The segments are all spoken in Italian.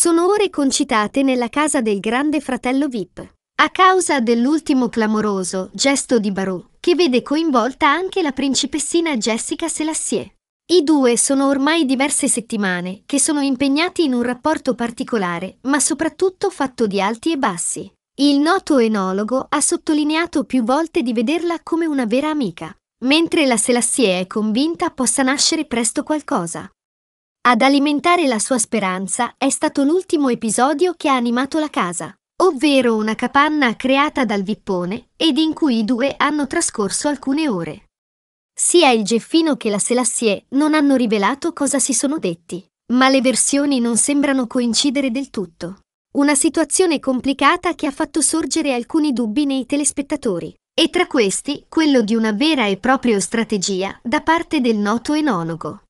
sono ore concitate nella casa del grande fratello Vip, a causa dell'ultimo clamoroso gesto di Barò, che vede coinvolta anche la principessina Jessica Selassie. I due sono ormai diverse settimane che sono impegnati in un rapporto particolare, ma soprattutto fatto di alti e bassi. Il noto enologo ha sottolineato più volte di vederla come una vera amica, mentre la Selassie è convinta possa nascere presto qualcosa. Ad alimentare la sua speranza è stato l'ultimo episodio che ha animato la casa, ovvero una capanna creata dal Vippone ed in cui i due hanno trascorso alcune ore. Sia il Geffino che la Selassie non hanno rivelato cosa si sono detti, ma le versioni non sembrano coincidere del tutto. Una situazione complicata che ha fatto sorgere alcuni dubbi nei telespettatori, e tra questi quello di una vera e propria strategia da parte del noto enologo.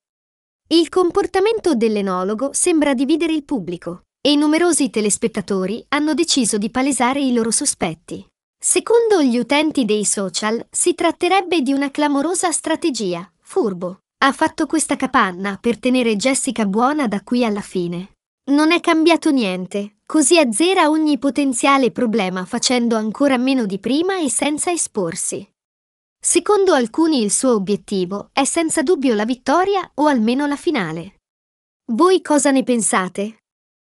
Il comportamento dell'enologo sembra dividere il pubblico e numerosi telespettatori hanno deciso di palesare i loro sospetti. Secondo gli utenti dei social, si tratterebbe di una clamorosa strategia. Furbo. Ha fatto questa capanna per tenere Jessica buona da qui alla fine. Non è cambiato niente, così azzera ogni potenziale problema facendo ancora meno di prima e senza esporsi. Secondo alcuni il suo obiettivo è senza dubbio la vittoria o almeno la finale. Voi cosa ne pensate?